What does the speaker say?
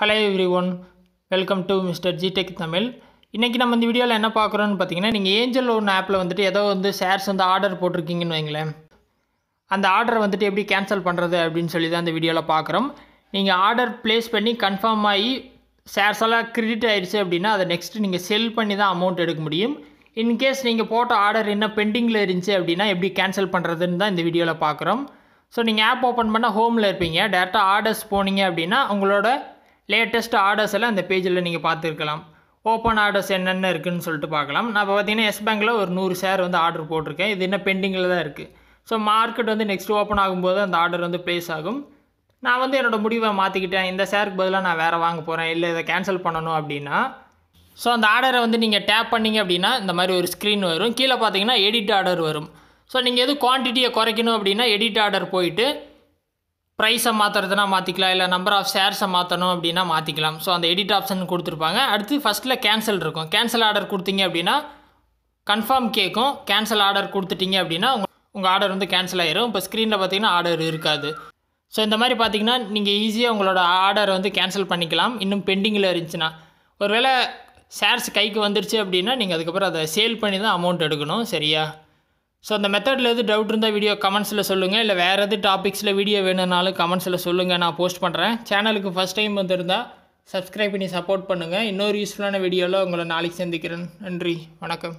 hello everyone welcome to mister G Tech Tamil இன்றைக்கி நம்ம இந்த வீடியோவில் என்ன பார்க்குறோன்னு பார்த்தீங்கன்னா நீங்கள் ஏஞ்சல் ஒன்று ஆப்பில் வந்துட்டு ஏதோ வந்து ஷேர்ஸ் வந்து ஆர்டர் போட்டிருக்கீங்கன்னு வைங்களேன் அந்த ஆர்டரை வந்துட்டு எப்படி கேன்சல் பண்ணுறது அப்படின்னு சொல்லி தான் இந்த வீடியோவில் பார்க்குறோம் நீங்கள் ஆர்டர் ப்ளேஸ் பண்ணி கன்ஃபார்ம் ஆகி ஷேர்ஸ் எல்லாம் கிரெடிட் ஆகிடுச்சு அப்படின்னா அதை நெக்ஸ்ட்டு நீங்கள் செல் பண்ணி தான் அமௌண்ட் எடுக்க முடியும் இன்கேஸ் நீங்கள் போட்ட ஆர்டர் என்ன பெண்டிங்கில் இருந்துச்சு அப்படின்னா எப்படி கேன்சல் பண்ணுறதுன்னு தான் இந்த வீடியோவில் பார்க்குறோம் ஸோ நீங்கள் ஆப் ஓப்பன் பண்ணால் ஹோமில் இருப்பீங்க டேரெக்டாக ஆர்டர்ஸ் போனீங்க அப்படின்னா உங்களோட லேட்டஸ்ட் ஆர்டர்ஸ் எல்லாம் அந்த பேஜில் நீங்கள் பார்த்துருக்கலாம் ஓப்பன் ஆர்டர்ஸ் என்னென்ன இருக்குதுன்னு சொல்லிட்டு பார்க்கலாம் நான் இப்போ பார்த்தீங்கன்னா எஸ் பேங்கில் ஒரு நூறு ஷேர் வந்து ஆர்டர் போட்டிருக்கேன் இது என்ன பெண்டிங்கில் தான் இருக்குது ஸோ மார்க்கெட் வந்து நெக்ஸ்ட் ஓப்பன் ஆகும்போது அந்த ஆர்டர் வந்து ப்ளேஸ் ஆகும் நான் வந்து என்னோடய முடிவை மாற்றிக்கிட்டேன் இந்த ஷேருக்கு பதிலாக நான் வேறு வாங்க போகிறேன் இல்லை இதை கேன்சல் பண்ணணும் அப்படின்னா ஸோ அந்த ஆர்டரை வந்து நீங்கள் டேப் பண்ணிங்க அப்படின்னா இந்த மாதிரி ஒரு ஸ்க்ரீன் வரும் கீழே பார்த்தீங்கன்னா எடிட் ஆர்டர் வரும் ஸோ நீங்கள் எதுவும் குவான்டிட்டியை குறைக்கணும் அப்படின்னா எடிட் ஆர்டர் போயிட்டு ப்ரைஸை மாற்றுறதுனா மாற்றிக்கலாம் இல்லை நம்பர் ஆஃப் ஷேர்ஸை மாற்றணும் அப்படின்னா மாற்றிக்கலாம் ஸோ அந்த எடிட் ஆப்ஷன் கொடுத்துருப்பாங்க அடுத்து ஃபஸ்ட்டில் கேன்சல் இருக்கும் கேன்சல் ஆர்டர் கொடுத்தீங்க அப்படின்னா கன்ஃபார்ம் கேட்கும் கேன்சல் ஆர்டர் கொடுத்துட்டீங்க அப்படின்னா உங்கள் உங்கள் ஆர்டர் வந்து கேன்சல் ஆயிரும் இப்போ ஸ்க்ரீனில் பார்த்தீங்கன்னா ஆர்டர் இருக்காது ஸோ இந்த மாதிரி பார்த்தீங்கன்னா நீங்கள் ஈஸியாக உங்களோட ஆர்டர் வந்து கேன்சல் பண்ணிக்கலாம் இன்னும் பெண்டிங்கில் இருந்துச்சுன்னா ஒருவேளை ஷேர்ஸ் கைக்கு வந்துருச்சு அப்படின்னா நீங்கள் அதுக்கப்புறம் அதை சேல் பண்ணி தான் அமௌண்ட் எடுக்கணும் சரியா ஸோ அந்த மெத்தடில் எது டவுட் இருந்தால் வீடியோ கமெண்ட்ஸில் சொல்லுங்கள் இல்லை வேறு எது டாபிக்ஸில் வீடியோ வேணும்னாலும் கமெண்ட்ஸில் சொல்லுங்கள் நான் போஸ்ட் பண்ணுறேன் சேனலுக்கு ஃபஸ்ட் டைம் வந்திருந்தால் சப்ஸ்கிரைப் பண்ணி சப்போர்ட் பண்ணுங்கள் இன்னொரு யூஸ்ஃபுல்லான வீடியோவில் உங்களை நாளைக்கு சந்திக்கிறேன் நன்றி வணக்கம்